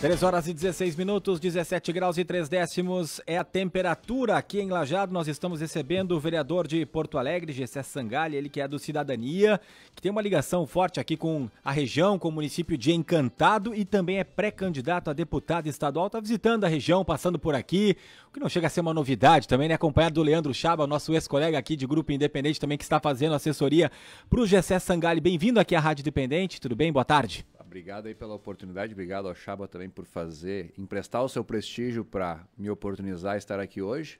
3 horas e 16 minutos, 17 graus e 3 décimos é a temperatura aqui em Lajado. Nós estamos recebendo o vereador de Porto Alegre, Gessé Sangalha, ele que é do Cidadania, que tem uma ligação forte aqui com a região, com o município de Encantado e também é pré-candidato a deputado estadual. Está visitando a região, passando por aqui, o que não chega a ser uma novidade também, né? Acompanhado do Leandro Chaba, nosso ex-colega aqui de Grupo Independente também, que está fazendo assessoria para o Gessé Sangalha. Bem-vindo aqui à Rádio Independente, tudo bem? Boa tarde. Obrigado aí pela oportunidade, obrigado ao Chaba também por fazer, emprestar o seu prestígio para me oportunizar estar aqui hoje.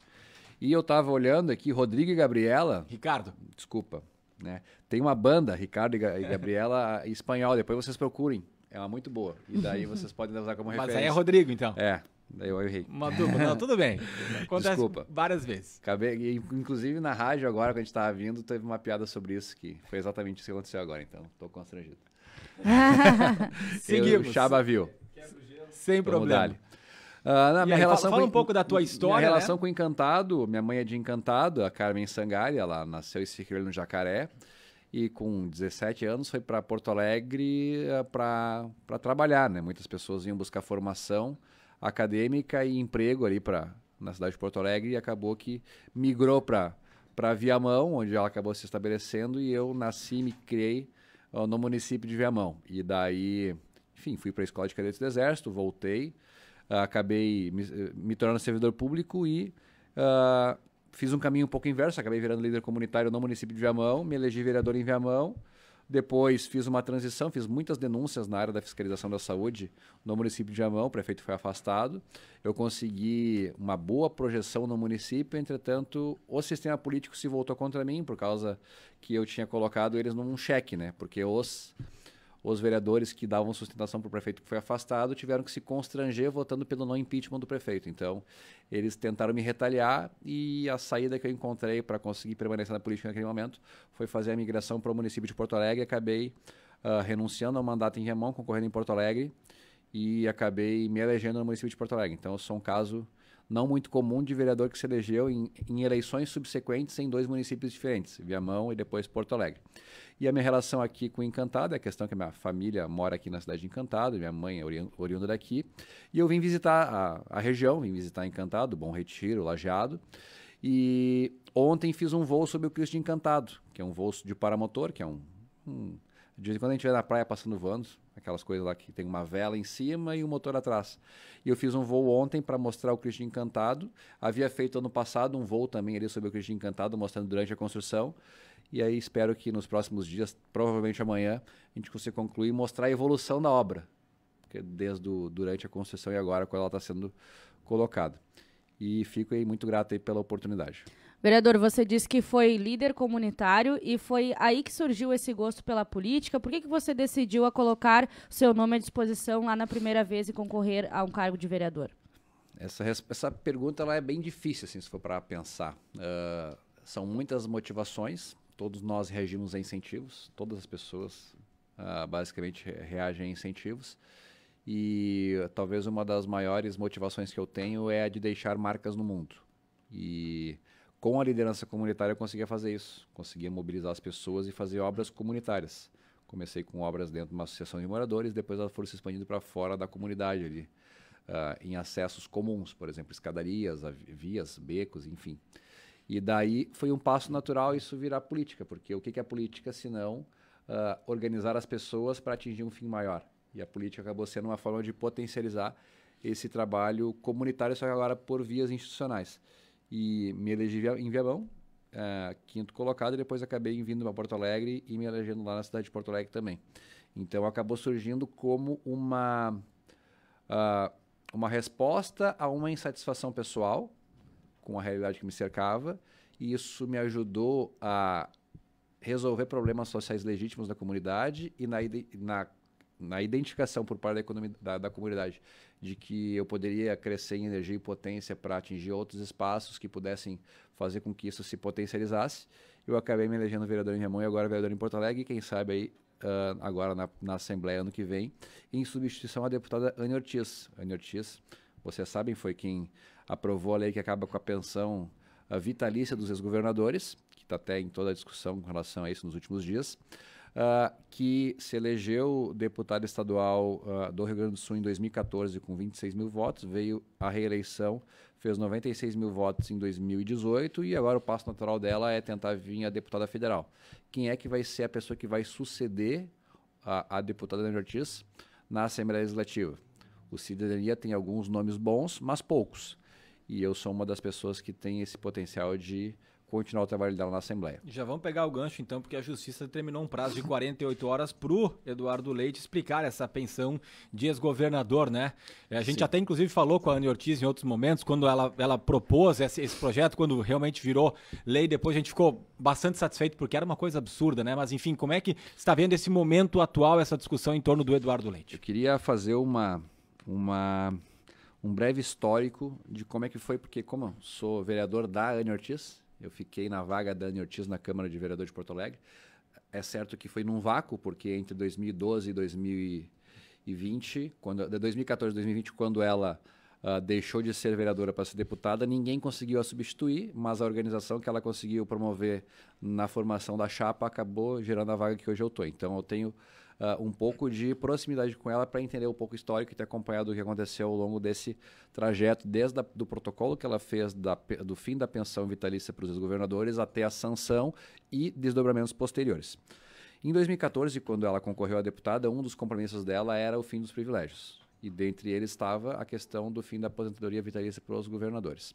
E eu estava olhando aqui, Rodrigo e Gabriela. Ricardo. Desculpa. Né? Tem uma banda, Ricardo e, e Gabriela, em espanhol, depois vocês procurem. É uma muito boa. E daí vocês podem usar como referência. Mas aí é Rodrigo, então. É. daí Eu errei. Uma dupla, não, tudo bem. Acontece Desculpa. várias vezes. Acabei, inclusive na rádio agora, quando a gente estava vindo, teve uma piada sobre isso que foi exatamente isso que aconteceu agora, então estou constrangido. Seguimos. Chaba viu. Sem problema. Uh, na minha aí, relação fala, com, um pouco da tua história. Minha né? relação né? com Encantado, minha mãe é de Encantado, a Carmen Sangalha, ela nasceu e se criou no Jacaré. E com 17 anos foi para Porto Alegre eh, para trabalhar, né? Muitas pessoas iam buscar formação acadêmica e emprego ali para na cidade de Porto Alegre e acabou que migrou para para Viamão, onde ela acabou se estabelecendo e eu nasci, me criei ah, no município de Viamão. E daí, enfim, fui para a Escola de Cadetes do Exército, voltei, ah, acabei me, me tornando servidor público e uh, fiz um caminho um pouco inverso, acabei virando líder comunitário no município de Viamão, me elegi vereador em Viamão, depois fiz uma transição, fiz muitas denúncias na área da fiscalização da saúde no município de Amão, o prefeito foi afastado. Eu consegui uma boa projeção no município, entretanto, o sistema político se voltou contra mim por causa que eu tinha colocado eles num cheque, né? Porque os os vereadores que davam sustentação para o prefeito que foi afastado tiveram que se constranger votando pelo não impeachment do prefeito. Então, eles tentaram me retaliar e a saída que eu encontrei para conseguir permanecer na política naquele momento foi fazer a migração para o município de Porto Alegre. Acabei uh, renunciando ao mandato em Remão, concorrendo em Porto Alegre e acabei me elegendo no município de Porto Alegre. Então, eu sou é um caso não muito comum de vereador que se elegeu em, em eleições subsequentes em dois municípios diferentes, Viamão e depois Porto Alegre. E a minha relação aqui com Encantado é a questão que a minha família mora aqui na cidade de Encantado, minha mãe é oriunda daqui. E eu vim visitar a, a região, vim visitar Encantado, Bom Retiro, Lajeado. E ontem fiz um voo sobre o Cristo de Encantado, que é um voo de paramotor, que é um, um de vez em quando a gente vai na praia passando vanos, aquelas coisas lá que tem uma vela em cima e um motor atrás. E eu fiz um voo ontem para mostrar o Cristo Encantado. Havia feito ano passado um voo também ali sobre o Cristo Encantado, mostrando durante a construção. E aí espero que nos próximos dias, provavelmente amanhã, a gente consiga concluir e mostrar a evolução da obra, desde o, durante a construção e agora quando ela está sendo colocada. E fico aí muito grato aí pela oportunidade. Vereador, você disse que foi líder comunitário e foi aí que surgiu esse gosto pela política. Por que, que você decidiu a colocar seu nome à disposição lá na primeira vez e concorrer a um cargo de vereador? Essa, essa pergunta ela é bem difícil, assim, se for para pensar. Uh, são muitas motivações, todos nós reagimos a incentivos, todas as pessoas uh, basicamente reagem a incentivos. E talvez uma das maiores motivações que eu tenho é a de deixar marcas no mundo. E com a liderança comunitária eu conseguia fazer isso, conseguia mobilizar as pessoas e fazer obras comunitárias. Comecei com obras dentro de uma associação de moradores, depois elas foram se expandindo para fora da comunidade ali, uh, em acessos comuns, por exemplo, escadarias, vias, becos, enfim. E daí foi um passo natural isso virar política, porque o que, é política se não uh, organizar as pessoas para atingir um fim maior? E a política acabou sendo uma forma de potencializar esse trabalho comunitário, só que agora por vias institucionais. E me elegi em Viamão, uh, quinto colocado, e depois acabei vindo para Porto Alegre e me elegendo lá na cidade de Porto Alegre também. Então acabou surgindo como uma, uh, uma resposta a uma insatisfação pessoal com a realidade que me cercava, e isso me ajudou a resolver problemas sociais legítimos da comunidade e na, na, na identificação por parte da, economia, da, da comunidade de que eu poderia crescer em energia e potência para atingir outros espaços que pudessem fazer com que isso se potencializasse. Eu acabei me elegendo vereador em Ramon e agora vereador em Porto Alegre, e quem sabe aí Uh, agora na, na, Assembleia ano que vem, em substituição à deputada Anne Ortiz. Anne Ortiz, vocês sabem, foi quem aprovou a lei que acaba com a pensão a vitalícia dos ex-governadores, que está até em toda a discussão com relação a isso nos últimos dias, uh, que se elegeu deputado estadual uh, do Rio Grande do Sul em 2014 com 26 mil votos, veio à reeleição, fez 96 mil votos em 2018 e agora o passo natural dela é tentar vir a deputada federal. Quem é que vai ser a pessoa que vai suceder a, a deputada Dani Ortiz na Assembleia Legislativa? O Cidadania tem alguns nomes bons, mas poucos e eu sou uma das pessoas que tem esse potencial de continuar o trabalho dela na Assembleia. Já vamos pegar o gancho então, porque a Justiça determinou um prazo de 48 horas para o Eduardo Leite explicar essa pensão de ex-governador, né? É, a gente Sim. até inclusive falou com a Anne Ortiz em outros momentos, quando ela, ela propôs esse, esse, projeto, quando realmente virou lei, depois a gente ficou bastante satisfeito, porque era uma coisa absurda, né? Mas enfim, como é que está vendo esse momento atual, essa discussão em torno do Eduardo Leite? Eu queria fazer uma, uma um breve histórico de como é que foi, porque como eu sou vereador da Anne Ortiz, eu fiquei na vaga da Anne Ortiz na Câmara de Vereador de Porto Alegre. É certo que foi num vácuo, porque entre 2012 e 2020, quando, de 2014 a 2020, quando ela uh, deixou de ser vereadora para ser deputada, ninguém conseguiu a substituir, mas a organização que ela conseguiu promover na formação da chapa acabou gerando a vaga que hoje eu estou. Então eu tenho uh, um pouco de proximidade com ela para entender um pouco o histórico e ter acompanhado o que aconteceu ao longo desse trajeto, desde o protocolo que ela fez da, do fim da pensão vitalícia para os governadores até a sanção e desdobramentos posteriores. Em 2014, quando ela concorreu a deputada, um dos compromissos dela era o fim dos privilégios. E dentre eles estava a questão do fim da aposentadoria vitalícia para os governadores.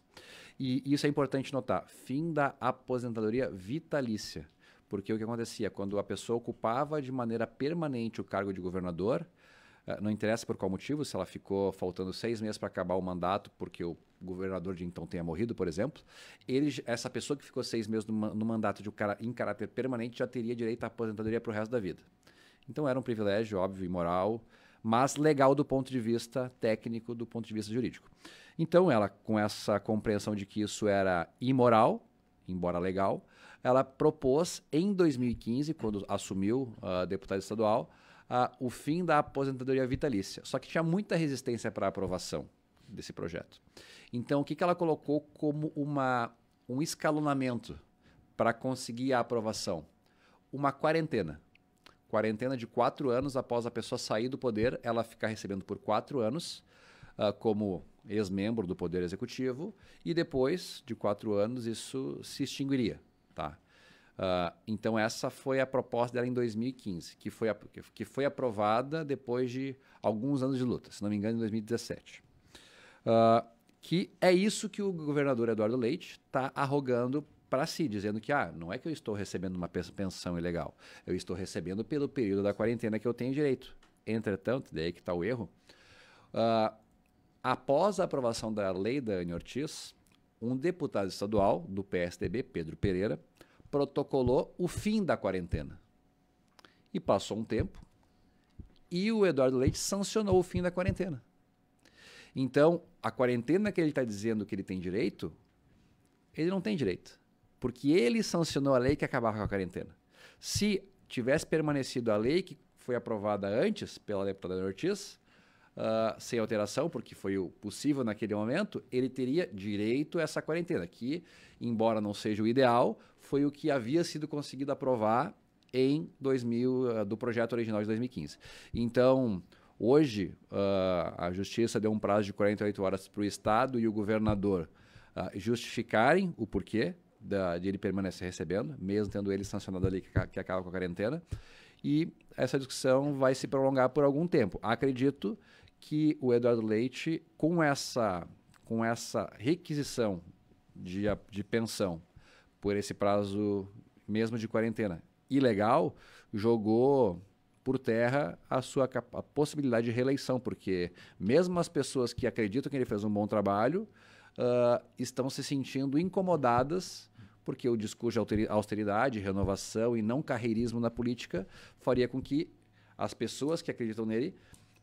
E isso é importante notar: fim da aposentadoria vitalícia. Porque o que acontecia? Quando a pessoa ocupava de maneira permanente o cargo de governador, eh, não interessa por qual motivo, se ela ficou faltando seis meses para acabar o mandato, porque o governador de então tenha morrido, por exemplo, ele, essa pessoa que ficou seis meses no, mandato de um cara, em caráter permanente já teria direito à aposentadoria para o resto da vida. Então era um privilégio, óbvio, e moral, mas legal do ponto de vista técnico, do ponto de vista jurídico. Então ela, com essa compreensão de que isso era imoral, embora legal, ela propôs em 2015, quando assumiu a uh, deputada estadual, uh, o fim da aposentadoria vitalícia. Só que tinha muita resistência para a aprovação desse projeto. Então, o que, que ela colocou como uma, um escalonamento para conseguir a aprovação? Uma quarentena. Quarentena de quatro anos após a pessoa sair do poder, ela ficar recebendo por quatro anos uh, como ex-membro do Poder Executivo, e depois de quatro anos isso se extinguiria. Tá? Uh, então essa foi a proposta dela em 2015, que foi, a, que foi aprovada depois de alguns anos de luta, se não me engano em 2017. Uh, ah, que é isso que o governador Eduardo Leite está arrogando para si, dizendo que ah, não é que eu estou recebendo uma pensão ilegal, eu estou recebendo pelo período da quarentena que eu tenho direito. Entretanto, daí que está o erro, uh, após a aprovação da lei da Anny Ortiz, um deputado estadual do PSDB, Pedro Pereira, protocolou o fim da quarentena. E passou um tempo e o Eduardo Leite sancionou o fim da quarentena. Então, a quarentena que ele está dizendo que ele tem direito, ele não tem direito. Porque ele sancionou a lei que acabava com a quarentena. Se tivesse permanecido a lei que foi aprovada antes pela deputada Ortiz, uh, sem alteração, porque foi o possível naquele momento, ele teria direito a essa quarentena, que, embora não seja o ideal, foi o que havia sido conseguido aprovar em 2000, uh, ah, do projeto original de 2015. Então, hoje, uh, a Justiça deu um prazo de 48 horas para o Estado e o governador justificarem o porquê da, de ele permanecer recebendo, mesmo tendo ele sancionado ali que, que acaba com a quarentena. E essa discussão vai se prolongar por algum tempo. Acredito que o Eduardo Leite, com essa, com essa requisição de, de pensão por esse prazo mesmo de quarentena ilegal, jogou por terra a sua a possibilidade de reeleição, porque mesmo as pessoas que acreditam que ele fez um bom trabalho uh, estão se sentindo incomodadas porque o discurso de austeridade, renovação e não carreirismo na política faria com que as pessoas que acreditam nele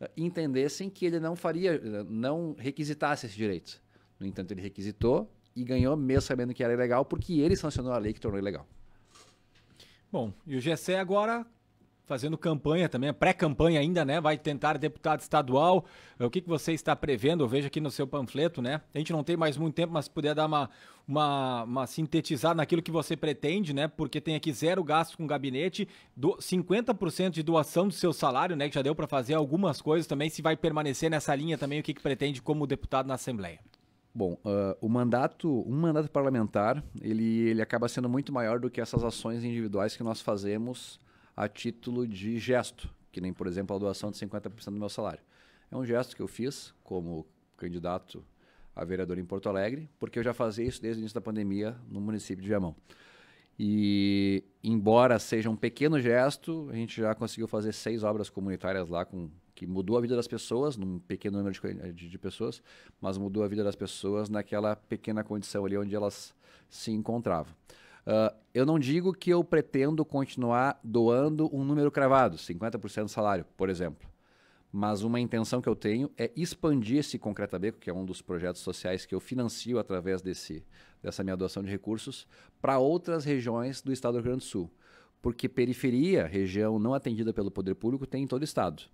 eh, entendessem que ele não faria, eh, não requisitasse esses direitos. No entanto, ele requisitou e ganhou mesmo sabendo que era ilegal, porque ele sancionou a lei que tornou ilegal. Bom, e o GSE agora fazendo campanha também, pré-campanha ainda, né? Vai tentar deputado estadual. O que, que você está prevendo? Eu vejo aqui no seu panfleto, né? A gente não tem mais muito tempo, mas se puder dar uma, uma, uma sintetizada naquilo que você pretende, né? Porque tem aqui zero gasto com gabinete, do, 50% de doação do seu salário, né? Que já deu para fazer algumas coisas também. Se vai permanecer nessa linha também, o que, que pretende como deputado na Assembleia? Bom, uh, o mandato, um mandato parlamentar, ele, ele acaba sendo muito maior do que essas ações individuais que nós fazemos a título de gesto, que nem, por exemplo, a doação de 50% do meu salário. É um gesto que eu fiz como candidato a vereador em Porto Alegre, porque eu já fazia isso desde o início da pandemia no município de Viamão. E, embora seja um pequeno gesto, a gente já conseguiu fazer seis obras comunitárias lá, com, que mudou a vida das pessoas, num pequeno número de, de, de pessoas, mas mudou a vida das pessoas naquela pequena condição ali onde elas se encontravam. Ah, eu não digo que eu pretendo continuar doando um número cravado, 50% do salário, por exemplo. Mas uma intenção que eu tenho é expandir esse Concreta Beco, que é um dos projetos sociais que eu financio através desse, dessa minha doação de recursos, para outras regiões do estado do Rio Grande do Sul. Porque periferia, região não atendida pelo poder público, tem em todo o estado.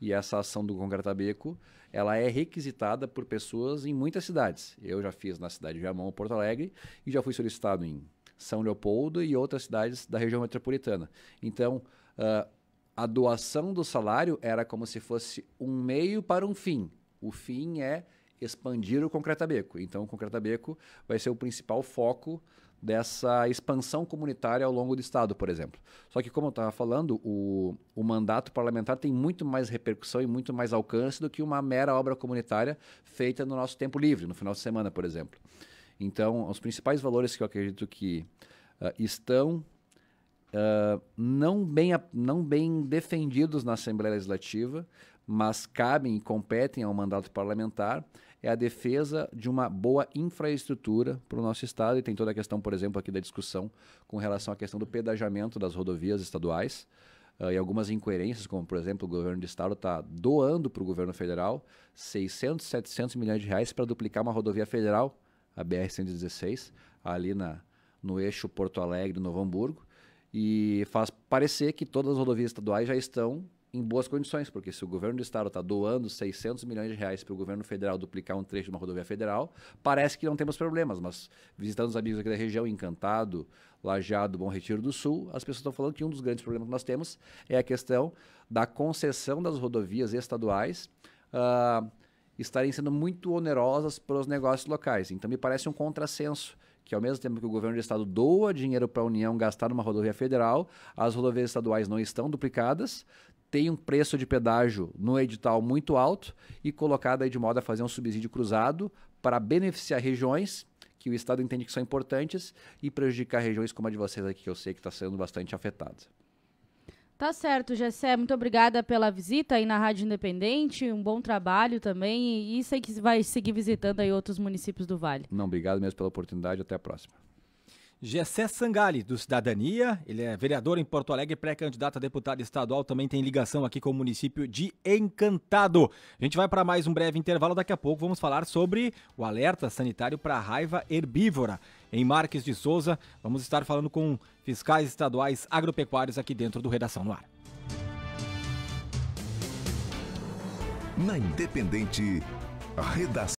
E essa ação do Concreta Beco, ela é requisitada por pessoas em muitas cidades. Eu já fiz na cidade de Jamão, Porto Alegre, e já fui solicitado em são Leopoldo e outras cidades da região metropolitana. Então, uh, a doação do salário era como se fosse um meio para um fim. O fim é expandir o Concreta Beco. Então, o Beco vai ser o principal foco dessa expansão comunitária ao longo do Estado, por exemplo. Só que, como eu estava falando, o, o, mandato parlamentar tem muito mais repercussão e muito mais alcance do que uma mera obra comunitária feita no nosso tempo livre, no final de semana, por exemplo. Então, os principais valores que eu acredito que uh, estão uh, não, bem, não bem defendidos na Assembleia Legislativa, mas cabem e competem ao mandato parlamentar, é a defesa de uma boa infraestrutura para o nosso Estado. E tem toda a questão, por exemplo, aqui da discussão com relação à questão do pedajamento das rodovias estaduais. Uh, e algumas incoerências, como por exemplo o governo de estado está doando para o governo federal 600, 700 milhões de reais para duplicar uma rodovia federal a BR-116, ali na, no eixo Porto Alegre, Novo Hamburgo, e faz parecer que todas as rodovias estaduais já estão em boas condições, porque se o governo do estado está doando 600 milhões de reais para o governo federal duplicar um trecho de uma rodovia federal, parece que não temos problemas, mas visitando os amigos aqui da região, Encantado, Lajado, Bom Retiro do Sul, as pessoas estão falando que um dos grandes problemas que nós temos é a questão da concessão das rodovias estaduais uh, estarem sendo muito onerosas para os negócios locais. Então, me parece um contrassenso que ao mesmo tempo que o governo do estado doa dinheiro para a União gastar numa rodovia federal, as rodovias estaduais não estão duplicadas, tem um preço de pedágio no edital muito alto e colocada de modo a fazer um subsídio cruzado para beneficiar regiões que o estado entende que são importantes e prejudicar regiões como a de vocês aqui, que eu sei que está sendo bastante afetada. Tá certo, Gessé. Muito obrigada pela visita aí na Rádio Independente. Um bom trabalho também. E sei que vai seguir visitando aí outros municípios do Vale. Não, obrigado mesmo pela oportunidade. Até a próxima. Gessé Sangali, do Cidadania, ele é vereador em Porto Alegre, pré-candidato a deputado estadual, também tem ligação aqui com o município de Encantado. A gente vai para mais um breve intervalo, daqui a pouco vamos falar sobre o alerta sanitário para raiva herbívora. Em Marques de Souza, vamos estar falando com fiscais estaduais agropecuários aqui dentro do Redação no Ar. Na Independente, Redação.